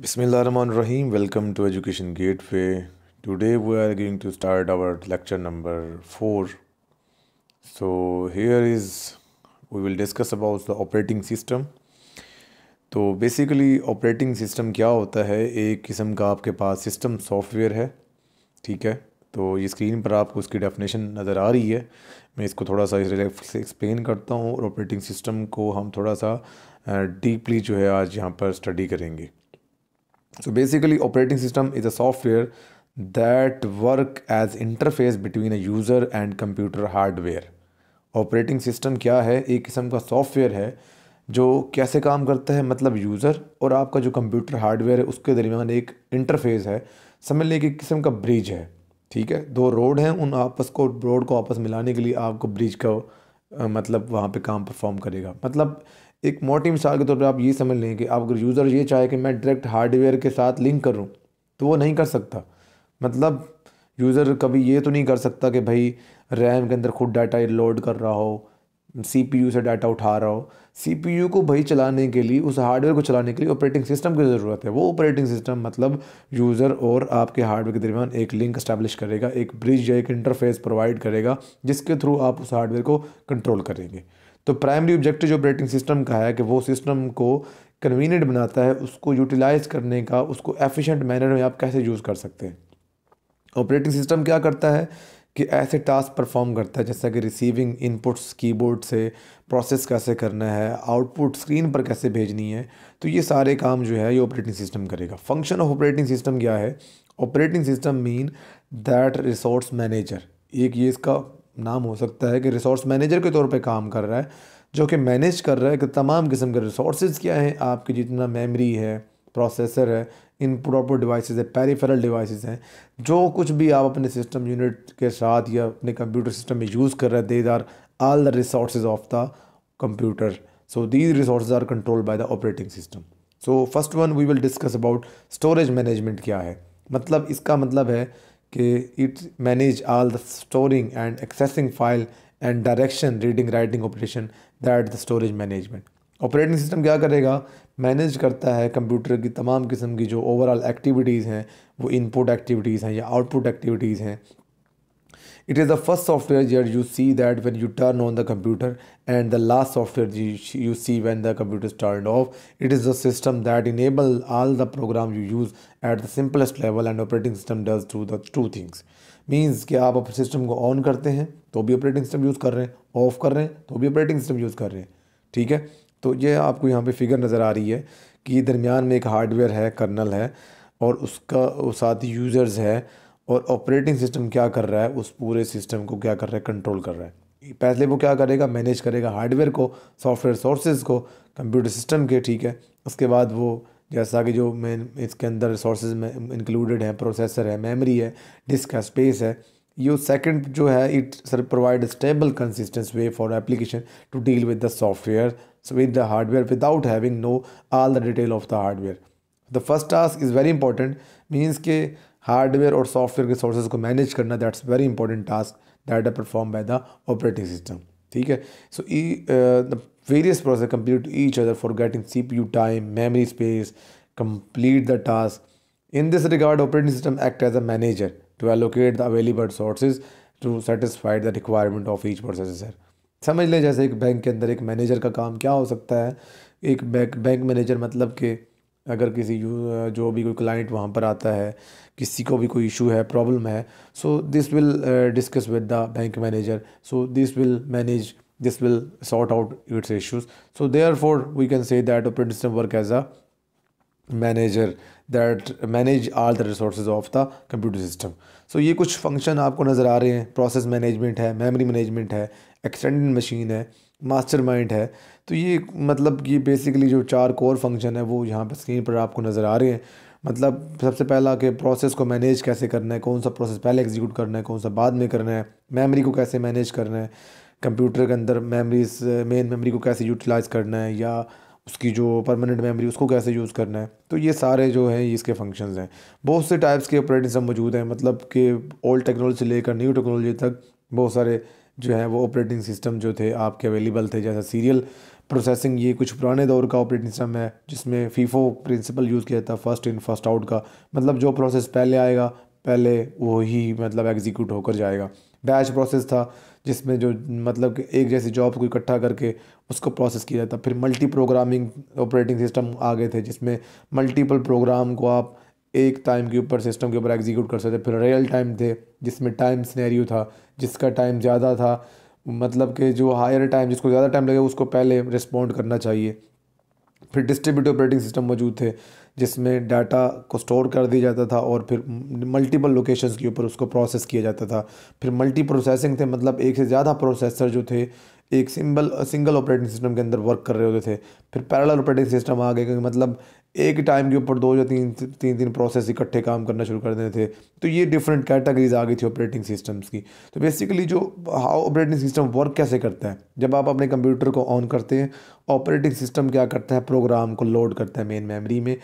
बिसमीम welcome to education gateway today we are going to start our lecture number four so here is we will discuss about the operating system तो basically operating system क्या होता है एक किस्म का आपके पास system software है ठीक है तो ये स्क्रीन पर आपको उसकी डेफिनेशन नज़र आ रही है मैं इसको थोड़ा सा इस एक्सप्लेन करता हूँ और ऑपरेटिंग सिस्टम को हम थोड़ा सा डीपली जो है आज यहाँ पर स्टडी करेंगे So basically operating system is a software that work as interface between a user and computer hardware. Operating system क्या है एक किस्म का सॉफ्टवेयर है जो कैसे काम करता है मतलब यूज़र और आपका जो कंप्यूटर हार्डवेयर है उसके दरमियान एक इंटरफेस है समझ लें कि किस्म का ब्रिज है ठीक है दो रोड हैं उन आपस को रोड को आपस मिलाने के लिए आपको ब्रिज का मतलब वहाँ पे काम परफॉर्म करेगा मतलब एक मोटी मिसाल के तौर पर आप ये समझ लें कि आप अगर यूज़र ये चाहे कि मैं डायरेक्ट हार्डवेयर के साथ लिंक करूँ तो वो नहीं कर सकता मतलब यूज़र कभी ये तो नहीं कर सकता कि भाई रैम के अंदर खुद डाटा लोड कर रहा हो सी पी यू से डाटा उठा रहा हो सी पी यू को भाई चलाने के लिए उस हार्डवेयर को चलाने के लिए ऑपरेटिंग सिस्टम की ज़रूरत है वो ऑपरेटिंग सिस्टम मतलब यूज़र और आपके हार्डवेयर के दरमियान एक लिंक इस्टेब्लिश करेगा एक ब्रिज या एक इंटरफेस प्रोवाइड करेगा जिसके थ्रू आप उस हार्डवेयर को कंट्रोल करेंगे तो प्राइमरी ऑब्जेक्टिव जो ऑपरेटिंग सिस्टम का है कि वो सिस्टम को कन्वीनियंट बनाता है उसको यूटिलाइज करने का उसको एफिशिएंट मैनर में आप कैसे यूज़ कर सकते हैं ऑपरेटिंग सिस्टम क्या करता है कि ऐसे टास्क परफॉर्म करता है जैसा कि रिसीविंग इनपुट्स कीबोर्ड से प्रोसेस कैसे करना है आउटपुट स्क्रीन पर कैसे भेजनी है तो ये सारे काम जो है ये ऑपरेटिंग सिस्टम करेगा फंक्शन ऑफ ऑपरेटिंग सिस्टम क्या है operating system mean that resource manager एक ये इसका नाम हो सकता है कि रिसोर्स मैनेजर के तौर पे काम कर रहा है जो कि मैनेज कर रहा है कि तमाम किस्म के रिसोर्स क्या हैं आपकी जितना मेमरी है प्रोसेसर है इन प्रॉपर डिवाइसेस है पेरीफेरल डिवाइसेस हैं जो कुछ भी आप अपने सिस्टम यूनिट के साथ या अपने कंप्यूटर सिस्टम में यूज़ कर रहे हैं these are all the resource of the computer so these resource are control by the operating system so first one we will discuss about storage management क्या है मतलब इसका मतलब है कि it manage all the storing and accessing file and direction reading writing operation that the storage management operating system क्या करेगा manage करता है कंप्यूटर की तमाम किस्म की जो ओवरऑल एक्टिविटीज़ हैं वो इनपुट एक्टिविटीज़ हैं या आउटपुट एक्टिविटीज़ हैं It is the first software where you see that when you turn on the computer and the last software you see when the computer is turned off. It is the system that enable all the program you use at the simplest level and operating system does two the two things. means कि आप system को on करते हैं तो भी operating system use कर रहे हैं ऑफ़ कर रहे हैं तो भी ऑपरेटिंग सिस्टम यूज़ कर रहे हैं ठीक है तो ये आपको यहाँ पे फिगर नज़र आ रही है कि दरमियान में एक हार्डवेयर है कर्नल है और उसका साथ ही यूज़र्स है और ऑपरेटिंग सिस्टम क्या कर रहा है उस पूरे सिस्टम को क्या कर रहा है कंट्रोल कर रहा है पहले वो क्या करेगा मैनेज करेगा हार्डवेयर को सॉफ्टवेयर सोर्सेज को कंप्यूटर सिस्टम के ठीक है उसके बाद वो जैसा कि जो मेन इसके अंदर सोर्सेज में इंक्लूडेड है प्रोसेसर है मेमोरी है डिस्क है स्पेस है यू सेकंड जो है it sir provide stable consistence way for application to deal with the software with the hardware without having no all the detail of the hardware the first task is very important means के hardware और software के sources को manage करना that's very important task that are perform by the operating system ठीक है so ई the various process complete each other for getting C P you time memory space complete the task in this regard operating system act as a manager to allocate the available sources to satisfied the requirement of each processor समझ लें जैसे एक bank के अंदर एक manager का काम क्या हो सकता है एक बैंक बैंक मैनेजर मतलब कि अगर किसी जो भी कोई क्लाइंट वहाँ पर आता है किसी को भी कोई इशू है प्रॉब्लम है so this will discuss with the bank manager so this will manage this will sort out its issues so therefore we can say that operating system work as a manager that manage all the resource of the computer system so ये कुछ function आपको नज़र आ रहे हैं process management है memory management है extended machine है मास्टरमाइंड है तो ये मतलब कि बेसिकली जो चार कोर फंक्शन है वो यहाँ पर स्क्रीन पर आपको नज़र आ रहे हैं मतलब सबसे पहला कि प्रोसेस को मैनेज कैसे करना है कौन सा प्रोसेस पहले एग्जीक्यूट करना है कौन सा बाद में करना है मेमोरी को कैसे मैनेज करना है कंप्यूटर के अंदर मेमोरीज मेन मेमोरी को कैसे यूटिलाइज़ करना है या उसकी जो परमानेंट मेमोरी उसको कैसे यूज़ करना है तो ये सारे जो हैं इसके फंक्शंस हैं बहुत से टाइप्स के ऑपरेटिंग सिस्टम मौजूद हैं मतलब कि ओल्ड टेक्नोलॉजी से लेकर न्यू टेक्नोलॉजी तक बहुत सारे जो है वो ऑपरेटिंग सिस्टम जो थे आपके अवेलेबल थे जैसा सीरियल प्रोसेसिंग ये कुछ पुराने दौर का ऑपरेटिंग सिस्टम है जिसमें फीफो प्रिंसिपल यूज़ किया जाता है फर्स्ट इन फर्स्ट आउट का मतलब जो प्रोसेस पहले आएगा पहले वो ही मतलब एग्जीक्यूट होकर जाएगा बैच प्रोसेस था जिसमें जो मतलब एक जैसे जॉब को इकट्ठा करके उसको प्रोसेस किया जाता फिर मल्टी प्रोग्रामिंग ऑपरेटिंग सिस्टम आ गए थे जिसमें मल्टीपल प्रोग्राम को आप एक टाइम के ऊपर सिस्टम के ऊपर एग्जीक्यूट कर सकते फिर रियल टाइम थे जिसमें टाइम स्नैरियो था जिसका टाइम ज़्यादा था मतलब कि जो हायर टाइम जिसको ज़्यादा टाइम लगे उसको पहले रिस्पॉन्ड करना चाहिए फिर डिस्ट्रीब्यूट ऑपरेटिंग सिस्टम मौजूद थे जिसमें डाटा को स्टोर कर दिया जाता था और फिर मल्टीपल लोकेशंस के ऊपर उसको प्रोसेस किया जाता था फिर मल्टी प्रोसेसिंग थे मतलब एक से ज़्यादा प्रोसेसर जो थे एक सिंबल सिंगल ऑपरेटिंग सिस्टम के अंदर वर्क कर रहे होते थे फिर पैरेलल ऑपरेटिंग सिस्टम आ गए क्योंकि मतलब एक टाइम के ऊपर दो या तीन तीन तीन प्रोसेस इकट्ठे काम करना शुरू कर देते थे तो ये डिफरेंट कैटेगरीज आ गई थी ऑपरेटिंग सिस्टम्स की तो बेसिकली जो हाउ ऑपरेटिंग सिस्टम वर्क कैसे करता है जब आप अपने कंप्यूटर को ऑन करते हैं ऑपरेटिंग सिस्टम क्या करता है प्रोग्राम को लोड करता है मेन मेमोरी में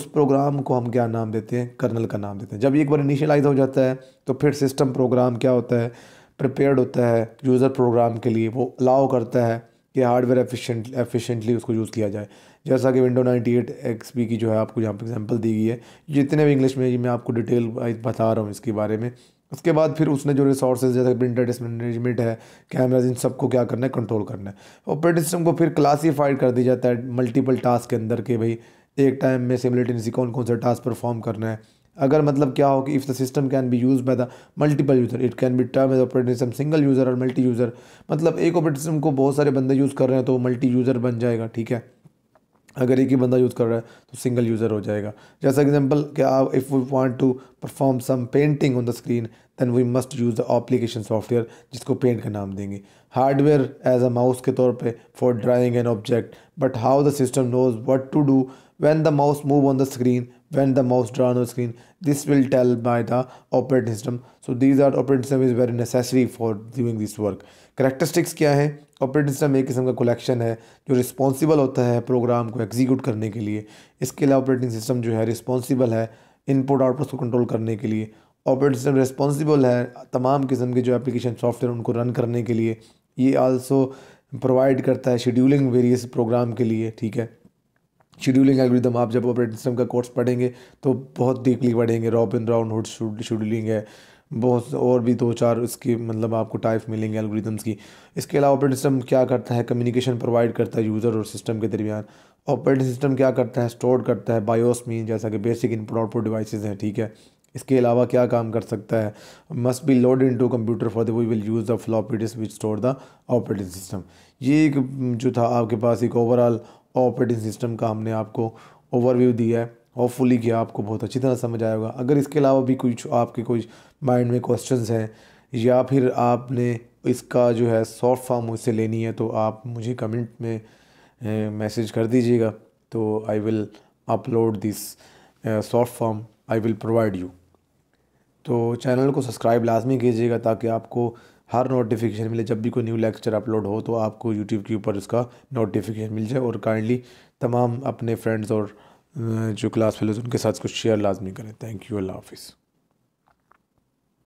उस प्रोग्राम को हम क्या नाम देते हैं कर्नल का नाम देते हैं जब एक बार इनिशियलाइज हो जाता है तो फिर सिस्टम प्रोग्राम क्या होता है प्रिपेयर्ड होता है यूज़र प्रोग्राम के लिए वो अलाउ करता है कि हार्डवेयर एफिशिएंट एफिशिएंटली उसको यूज़ किया जाए जैसा कि विंडो 98 एट की जो है आपको यहाँ पर एग्जाम्पल दी गई है जितने भी इंग्लिश में मैं आपको डिटेल बता रहा हूँ इसके बारे में उसके बाद फिर उसने जो रिसोर्सेज जैसे प्रिंट मैनेजमेंट है कैमराज इन सबको क्या करना है कंट्रोल करना है ऑपरेटिंग सिस्टम को फिर क्लासीफाइड कर दिया जाता है मल्टीपल टास्क के अंदर के भाई एक टाइम में सिमिलिटी कौन कौन सा टास्क परफॉर्म करना है अगर मतलब क्या हो कि if the system can be use by the multiple user it can be term as operating system single user और मल्टी यूज़र मतलब एक ऑपरेटिंग सिस्टम को बहुत सारे बंदे यूज़ कर रहे हैं तो वो मल्टी यूज़र बन जाएगा ठीक है अगर एक ही बंदा यूज़ कर रहा है तो सिंगल यूज़र हो जाएगा जैसा एग्जांपल कि आप if we want to perform some painting on the screen then we must use the application software जिसको पेंट का नाम देंगे हार्डवेयर एज अ माउस के तौर पे for drawing an object but how the system knows what to do when the mouse move on the screen when the mouse draw on the screen this will tell by the operating system so these are operating system is very necessary for doing this work characteristics क्या है operating system एक किस्म का collection है जो responsible होता है programme को एग्जीक्यूट करने के लिए इसके अलावा ऑपरेटिंग सिस्टम जो है रिस्पॉन्सिबल है इनपुट आउटपुट को कंट्रोल करने के लिए ऑपरेटिंग सिस्टम रिस्पॉन्सिबल है तमाम किस्म के जो एप्लीकेशन सॉफ्टवेयर उनको रन करने के लिए ये आल्सो प्रोवाइड करता है शेड्यूलिंग वेरियस प्रोग्राम के लिए ठीक है शेड्यूलिंग एल्गोरिदम आप जब ऑपरेटिंग सिस्टम का कोर्स पढ़ेंगे तो बहुत डीपली पढ़ेंगे रॉबिन राउंड हुड शेड्यूलिंग है बहुत और भी दो चार इसकी मतलब आपको टाइप मिलेंगे एल्गोरिदम्स की इसके अलावा ऑपरेटिंग सिस्टम क्या करता है कम्युनिकेशन प्रोवाइड करता है यूज़र और सिस्टम के दरमियान ऑपरेटिंग सिस्टम क्या करता है स्टोर करता है बायोस मीन जैसा कि बेसिक इनपुट आउटपुट डिवाइस हैं ठीक है इसके अलावा क्या काम कर सकता है must be load into computer for the we will use the floppy disk which store the operating system ये एक जो था आपके पास एक ओवरऑल ऑपरेटिंग सिस्टम का हमने आपको ओवरव्यू दिया है होपफुली कि आपको बहुत अच्छी तरह समझ आया होगा अगर इसके अलावा भी कुछ आपके कोई माइंड में क्वेश्चन हैं या फिर आपने इसका जो है सॉफ्ट फॉर्म मुझसे लेनी है तो आप मुझे कमेंट में मैसेज कर दीजिएगा तो I will upload this soft form I will provide you तो चैनल को सब्सक्राइब लाजमी कीजिएगा ताकि आपको हर नोटिफिकेशन मिले जब भी कोई न्यू लेक्चर अपलोड हो तो आपको यूट्यूब के ऊपर उसका नोटिफिकेशन मिल जाए और काइंडली तमाम अपने फ्रेंड्स और जो क्लास फेलोज उनके साथ कुछ शेयर लाजमी करें थैंक यू अल्लाह हाफिज़